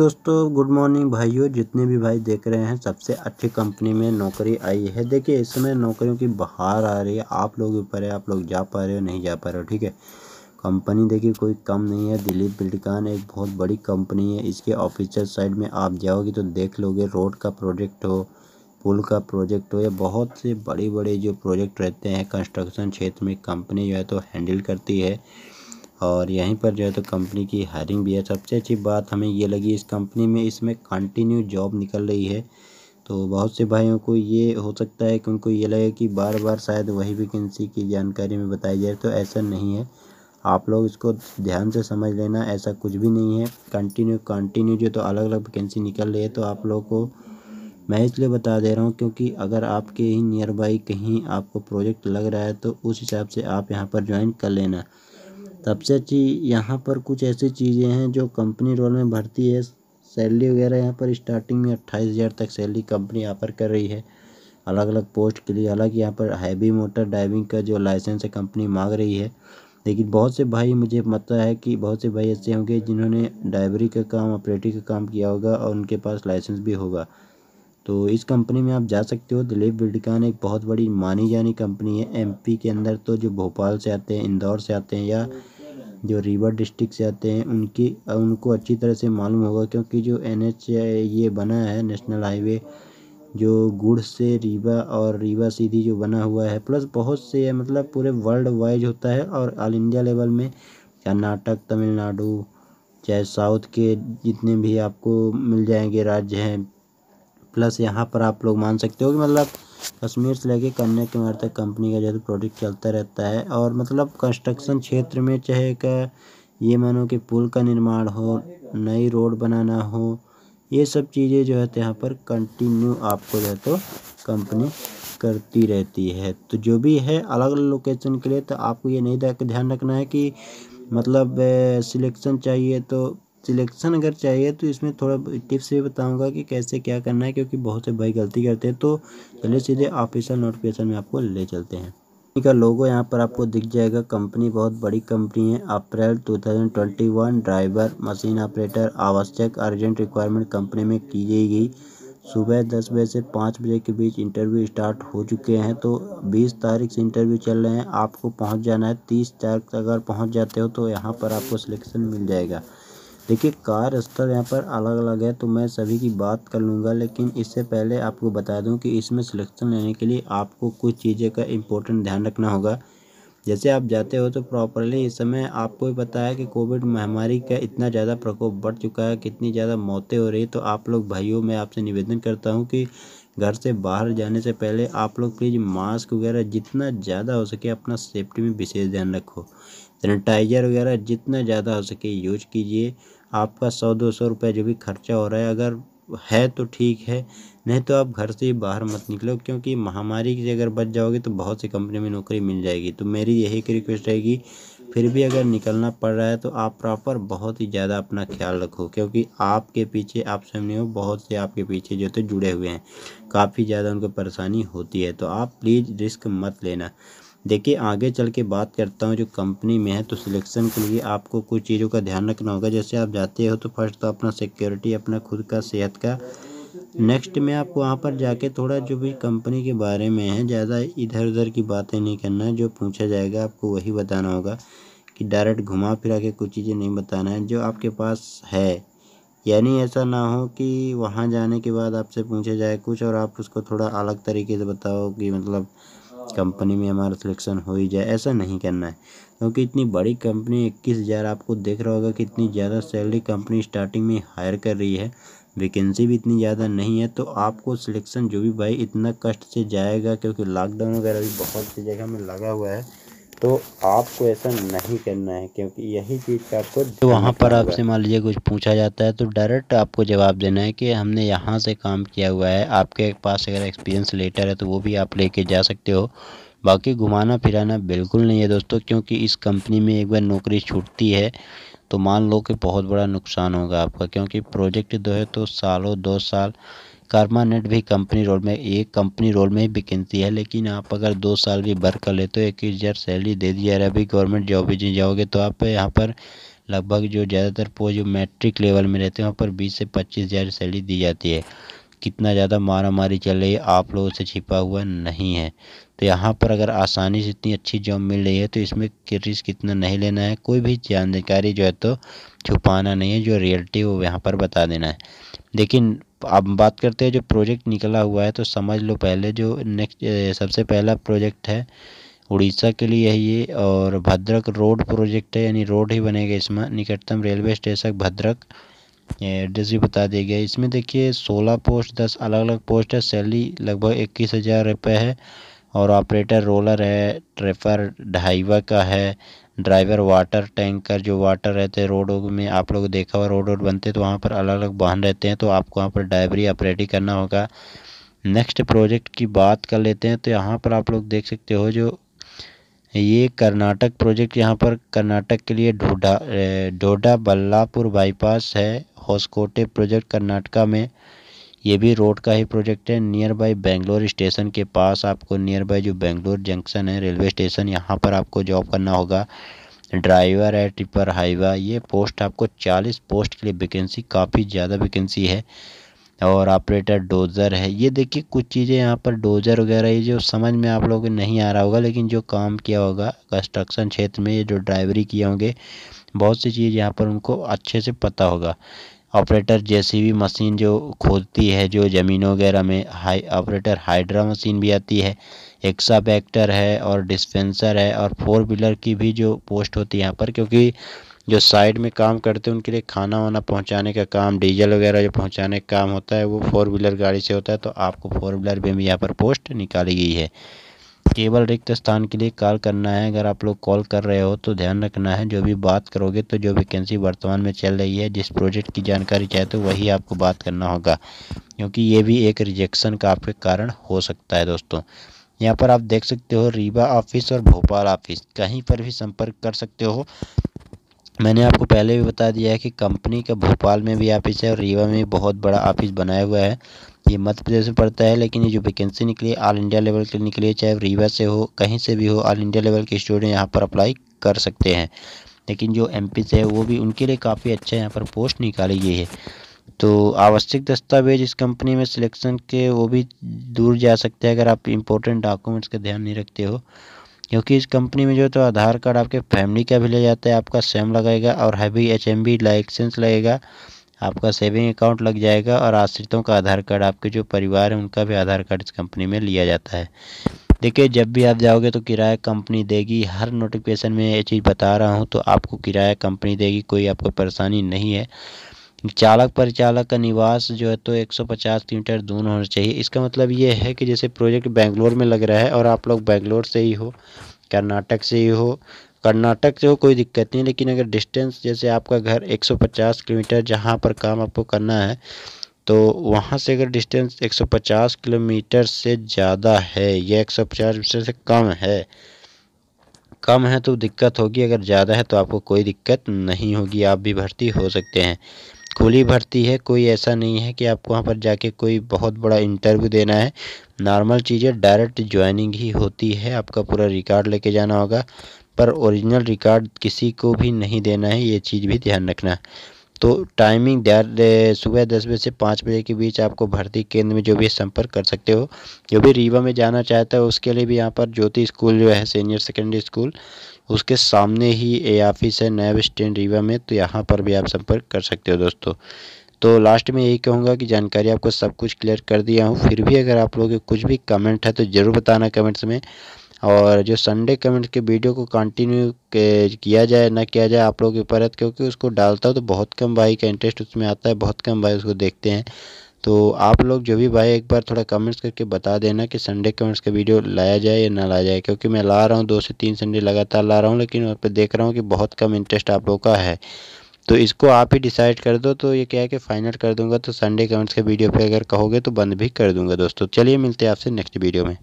दोस्तों good morning भाइयों जितने भी भाई देख रहे हैं सबसे अच्छी कंपनी में नौकरी आई है देखिए इस समय नौकरियों की बाहर आ रही है आप लोग ऊपर है आप लोग जा पा रहे हो नहीं जा पा रहे हो ठीक है कंपनी देखिए कोई कम नहीं है दिलीप बिल्डकान एक बहुत बड़ी कंपनी है इसके ऑफिसर साइड में आप जाओगे तो देख लोगे रोड का प्रोजेक्ट हो पुल का प्रोजेक्ट हो या बहुत से बड़े बड़े जो प्रोजेक्ट रहते हैं कंस्ट्रक्शन क्षेत्र में कंपनी जो है तो हैंडल करती है और यहीं पर जो है तो कंपनी की हायरिंग भी है सबसे अच्छी बात हमें ये लगी इस कंपनी में इसमें कंटिन्यू जॉब निकल रही है तो बहुत से भाइयों को ये हो सकता है कि उनको ये लगे कि बार बार शायद वही वैकेंसी की जानकारी में बताई जाए तो ऐसा नहीं है आप लोग इसको ध्यान से समझ लेना ऐसा कुछ भी नहीं है कंटिन्यू कंटिन्यू जो तो अलग अलग वैकेंसी निकल रही है तो आप लोग को मैं इसलिए बता दे रहा हूँ क्योंकि अगर आपके ही नियर बाई कहीं आपको प्रोजेक्ट लग रहा है तो उस हिसाब से आप यहाँ पर ज्वाइन कर लेना सबसे अच्छी यहाँ पर कुछ ऐसी चीज़ें हैं जो कंपनी रोल में भर्ती है सैलरी वगैरह यहाँ पर स्टार्टिंग में अट्ठाईस हज़ार तक सैलरी कंपनी ऑफर कर रही है अलग अलग पोस्ट के लिए हालांकि यहाँ पर हैवी मोटर ड्राइविंग का जो लाइसेंस है कंपनी मांग रही है लेकिन बहुत से भाई मुझे पता है कि बहुत से भाई ऐसे होंगे जिन्होंने ड्राइवरी का काम ऑपरेटिंग का काम किया होगा और उनके पास लाइसेंस भी होगा तो इस कंपनी में आप जा सकते हो दिलीप बिल्डकान एक बहुत बड़ी मानी जानी कंपनी है एमपी के अंदर तो जो भोपाल से आते हैं इंदौर से आते हैं या जो रीवा डिस्ट्रिक्ट से आते हैं उनकी उनको अच्छी तरह से मालूम होगा क्योंकि जो एन एच ये बना है नेशनल हाईवे जो गुड़ से रीवा और रीवा सीधी जो बना हुआ है प्लस बहुत से मतलब पूरे वर्ल्ड वाइज होता है और ऑल इंडिया लेवल में कर्नाटक तमिलनाडु चाहे साउथ के जितने भी आपको मिल जाएंगे राज्य हैं प्लस यहाँ पर आप लोग मान सकते हो कि मतलब कश्मीर से लेके कन्याकुमारी तक कंपनी का जो है प्रोजेक्ट चलता रहता है और मतलब कंस्ट्रक्शन क्षेत्र में चाहे क्या ये मानो कि पुल का निर्माण हो नई रोड बनाना हो ये सब चीज़ें जो है तो यहाँ पर कंटिन्यू आपको जो है तो कंपनी करती रहती है तो जो भी है अलग अलग लोकेशन के लिए तो आपको ये नहीं ध्यान रखना है कि मतलब सिलेक्शन चाहिए तो सिलेक्शन अगर चाहिए तो इसमें थोड़ा टिप्स भी बताऊंगा कि कैसे क्या करना है क्योंकि बहुत से भाई गलती करते हैं तो चलिए सीधे ऑफिशियल नोटिफिकेशन में आपको ले चलते हैं कंपनी का लोगो यहाँ पर आपको दिख जाएगा कंपनी बहुत बड़ी कंपनी है अप्रैल 2021 ड्राइवर मशीन ऑपरेटर आवश्यक अर्जेंट रिक्वायरमेंट कंपनी में की जाएगी सुबह दस बजे से पाँच बजे के बीच इंटरव्यू स्टार्ट हो चुके हैं तो बीस तारीख से इंटरव्यू चल रहे हैं आपको पहुँच जाना है तीस तारीख अगर पहुँच जाते हो तो यहाँ पर आपको सिलेक्शन मिल जाएगा देखिए कार स्थल यहाँ पर अलग अलग है तो मैं सभी की बात कर लूँगा लेकिन इससे पहले आपको बता दूँ कि इसमें सिलेक्शन लेने के लिए आपको कुछ चीज़ें का इम्पोर्टेंट ध्यान रखना होगा जैसे आप जाते हो तो प्रॉपरली इस समय आपको भी पता है कि कोविड महामारी का इतना ज़्यादा प्रकोप बढ़ चुका है कितनी ज़्यादा मौतें हो रही तो आप लोग भाइयों मैं आपसे निवेदन करता हूँ कि घर से बाहर जाने से पहले आप लोग प्लीज़ मास्क वगैरह जितना ज़्यादा हो सके अपना सेफ्टी में विशेष ध्यान रखो सैनिटाइज़र वगैरह जितना ज़्यादा हो सके यूज कीजिए आपका सौ दो सौ रुपये जो भी खर्चा हो रहा है अगर है तो ठीक है नहीं तो आप घर से बाहर मत निकलो क्योंकि महामारी से अगर बच जाओगे तो बहुत सी कंपनी में नौकरी मिल जाएगी तो मेरी यही एक रिक्वेस्ट रहेगी फिर भी अगर निकलना पड़ रहा है तो आप प्रॉपर बहुत ही ज़्यादा अपना ख्याल रखो क्योंकि आपके पीछे आप सामने हो बहुत से आपके पीछे जो तो जुड़े हुए हैं काफ़ी ज़्यादा उनको परेशानी होती है तो आप प्लीज़ रिस्क मत लेना देखिए आगे चल के बात करता हूँ जो कंपनी में है तो सिलेक्शन के लिए आपको कुछ चीज़ों का ध्यान रखना होगा जैसे आप जाते हो तो फर्स्ट तो अपना सिक्योरिटी अपना खुद का सेहत का नेक्स्ट में आप वहाँ पर जाके थोड़ा जो भी कंपनी के बारे में है ज़्यादा इधर उधर की बातें नहीं करना जो पूछा जाएगा आपको वही बताना होगा कि डायरेक्ट घुमा फिरा के कुछ चीज़ें नहीं बताना है जो आपके पास है यानी ऐसा ना हो कि वहाँ जाने के बाद आपसे पूछा जाए कुछ और आप उसको थोड़ा अलग तरीके से बताओ कि मतलब कंपनी में हमारा सिलेक्शन हो ही जाए ऐसा नहीं करना है क्योंकि इतनी बड़ी कंपनी इक्कीस हज़ार आपको देख रहा होगा कि इतनी ज़्यादा सैलरी कंपनी स्टार्टिंग में हायर कर रही है वैकेंसी भी इतनी ज़्यादा नहीं है तो आपको सिलेक्शन जो भी भाई इतना कष्ट से जाएगा क्योंकि लॉकडाउन वगैरह भी बहुत सी जगह में लगा हुआ है तो आपको ऐसा नहीं करना है क्योंकि यही चीज़ का आपको तो वहाँ पर आपसे मान लीजिए कुछ पूछा जाता है तो डायरेक्ट आपको जवाब देना है कि हमने यहाँ से काम किया हुआ है आपके पास अगर एक्सपीरियंस लेटर है तो वो भी आप लेके जा सकते हो बाकी घुमाना फिराना बिल्कुल नहीं है दोस्तों क्योंकि इस कंपनी में एक बार नौकरी छूटती है तो मान लो कि बहुत बड़ा नुकसान होगा आपका क्योंकि प्रोजेक्ट दो है तो सालों दो साल कर्मानेंट भी कंपनी रोल में एक कंपनी रोल में ही वैकेंसी है लेकिन आप अगर दो साल भी वर्क कर लेते हो इक्कीस हज़ार सैलरी दे दी जा रहा है अभी गवर्नमेंट जॉब भी जाओगे तो आप यहाँ पर लगभग जो ज़्यादातर पोस्ट जो मैट्रिक लेवल में रहते हैं वहाँ पर बीस से पच्चीस हज़ार सैलरी दी जाती है कितना ज़्यादा मारा मारी चल रही है आप लोगों से छिपा हुआ नहीं है तो यहाँ पर अगर आसानी से इतनी अच्छी जॉब मिल रही है तो इसमें रिस्क कितना नहीं लेना है कोई भी जानकारी जो है तो छुपाना नहीं है जो रियलिटी वो यहाँ पर बता देना है लेकिन अब बात करते हैं जो प्रोजेक्ट निकला हुआ है तो समझ लो पहले जो नेक्स्ट सबसे पहला प्रोजेक्ट है उड़ीसा के लिए है ये और भद्रक रोड प्रोजेक्ट है यानी रोड ही बनेगा इसमें निकटतम रेलवे स्टेशन भद्रक एड्रेस भी बता दिया गया इसमें देखिए सोलह पोस्ट दस अलग अलग पोस्ट है सैलरी लगभग इक्कीस हज़ार रुपये है और ऑपरेटर रोलर है ट्रेफर ढाइवा का है ड्राइवर वाटर टैंकर जो वाटर रहते हैं रोडों में आप लोग देखा हुआ रोड रोड बनते तो वहाँ पर अलग अलग वाहन रहते हैं तो आपको वहाँ पर ड्राइवरी ऑपरेटिंग करना होगा नेक्स्ट प्रोजेक्ट की बात कर लेते हैं तो यहाँ पर आप लोग देख सकते हो जो ये कर्नाटक प्रोजेक्ट यहाँ पर कर्नाटक के लिए ढोडा ढोडा बल्लापुर बाईपास है होसकोटे प्रोजेक्ट कर्नाटका में ये भी रोड का ही प्रोजेक्ट है नियर बाई बेंगलोर स्टेशन के पास आपको नियर बाई जो बेंगलोर जंक्शन है रेलवे स्टेशन यहाँ पर आपको जॉब करना होगा ड्राइवर है टिपर हाईवा ये पोस्ट आपको 40 पोस्ट के लिए वैकेंसी काफ़ी ज़्यादा वैकेंसी है और ऑपरेटर डोज़र है ये देखिए कुछ चीज़ें यहाँ पर डोज़र वगैरह ये जो समझ में आप लोगों को नहीं आ रहा होगा लेकिन जो काम किया होगा कंस्ट्रक्शन क्षेत्र में ये जो ड्राइवरी किए होंगे बहुत सी चीज़ यहाँ पर उनको अच्छे से पता होगा ऑपरेटर जेसीबी मशीन जो खोदती है जो ज़मीन वगैरह में हाई ऑपरेटर हाइड्रा मशीन भी आती है एक्सा बैक्टर है और डिस्पेंसर है और फोर व्हीलर की भी जो पोस्ट होती है यहाँ पर क्योंकि जो साइड में काम करते हैं उनके लिए खाना वाना पहुंचाने का काम डीजल वगैरह जो पहुंचाने का काम होता है वो फोर व्हीलर गाड़ी से होता है तो आपको फोर व्हीलर में भी यहाँ पर पोस्ट निकाली गई है केवल रिक्त स्थान के लिए कॉल करना है अगर आप लोग कॉल कर रहे हो तो ध्यान रखना है जो भी बात करोगे तो जो वैकेंसी वर्तमान में चल रही है जिस प्रोजेक्ट की जानकारी चाहे तो वही आपको बात करना होगा क्योंकि ये भी एक रिजेक्शन का आपके कारण हो सकता है दोस्तों यहाँ पर आप देख सकते हो रीवा ऑफिस और भोपाल ऑफिस कहीं पर भी संपर्क कर सकते हो मैंने आपको पहले भी बता दिया है कि कंपनी का भोपाल में भी ऑफिस है और रीवा में भी बहुत बड़ा ऑफिस बनाया हुआ है ये मध्य प्रदेश में पड़ता है लेकिन ये जो वैकेंसी निकली ऑल इंडिया लेवल के निकली है चाहे रीवा से हो कहीं से भी हो ऑल इंडिया लेवल के स्टूडेंट यहाँ पर अप्लाई कर सकते हैं लेकिन जो एम से है वो भी उनके लिए काफ़ी अच्छा यहाँ पर पोस्ट निकाली गई है तो आवश्यक दस्तावेज इस कंपनी में सिलेक्शन के वो भी दूर जा सकते हैं अगर आप इम्पोर्टेंट डॉक्यूमेंट्स का ध्यान नहीं रखते हो क्योंकि इस कंपनी में जो है तो आधार कार्ड आपके फैमिली का भी ले जाता है आपका सेम लगेगा और heavy H M B licence लगेगा आपका सेविंग अकाउंट लग जाएगा और आश्रितों का आधार कार्ड आपके जो परिवार है उनका भी आधार कार्ड इस कंपनी में लिया जाता है देखिए जब भी आप जाओगे तो किराया कंपनी देगी हर नोटिफिकेशन में ये चीज़ बता रहा हूँ तो आपको किराया कंपनी देगी कोई आपको परेशानी नहीं है चालक परिचालक का निवास जो है तो 150 किलोमीटर दूर होना चाहिए इसका मतलब ये है कि जैसे प्रोजेक्ट बेंगलोर में लग रहा है और आप लोग बेंगलोर से ही हो कर्नाटक से ही हो कर्नाटक से हो कोई दिक्कत नहीं लेकिन अगर डिस्टेंस जैसे आपका घर 150 किलोमीटर जहाँ पर काम आपको करना है तो वहाँ से अगर डिस्टेंस एक किलोमीटर से ज़्यादा है या एक किलोमीटर से कम है कम है तो दिक्कत होगी अगर ज़्यादा है तो आपको कोई दिक्कत नहीं होगी आप भी भर्ती हो सकते हैं स्कूल ही भर्ती है कोई ऐसा नहीं है कि आपको वहाँ पर जाके कोई बहुत बड़ा इंटरव्यू देना है नॉर्मल चीज़ें डायरेक्ट ज्वाइनिंग ही होती है आपका पूरा रिकॉर्ड लेके जाना होगा पर ओरिजिनल रिकॉर्ड किसी को भी नहीं देना है ये चीज़ भी ध्यान रखना तो टाइमिंग सुबह दस बजे से पाँच बजे के बीच आपको भर्ती केंद्र में जो भी संपर्क कर सकते हो जो भी रीवा में जाना चाहता है उसके लिए भी यहाँ पर ज्योति स्कूल जो है सीनियर सेकेंडरी स्कूल उसके सामने ही ए ऑफिस है नैब स्टैंड रीवा में तो यहाँ पर भी आप संपर्क कर सकते हो दोस्तों तो लास्ट में यही कहूँगा कि जानकारी आपको सब कुछ क्लियर कर दिया हूँ फिर भी अगर आप लोगों के कुछ भी कमेंट है तो ज़रूर बताना कमेंट्स में और जो संडे कमेंट के वीडियो को कंटिन्यू किया जाए ना किया जाए आप लोगों के ऊपर है क्योंकि उसको डालता हूँ तो बहुत कम भाई का इंटरेस्ट उसमें आता है बहुत कम भाई उसको देखते हैं तो आप लोग जो भी भाई एक बार थोड़ा कमेंट्स करके बता देना कि संडे कमेंट्स का वीडियो लाया जाए या ना लाया जाए क्योंकि मैं ला रहा हूँ दो से तीन संडे लगातार ला रहा हूँ लेकिन उस पर देख रहा हूँ कि बहुत कम इंटरेस्ट आप लोग का है तो इसको आप ही डिसाइड कर दो तो ये क्या है कि फाइनल कर दूंगा तो संडे कमेंट्स के वीडियो पे अगर कहोगे तो बंद भी कर दूंगा दोस्तों चलिए मिलते हैं आपसे नेक्स्ट वीडियो में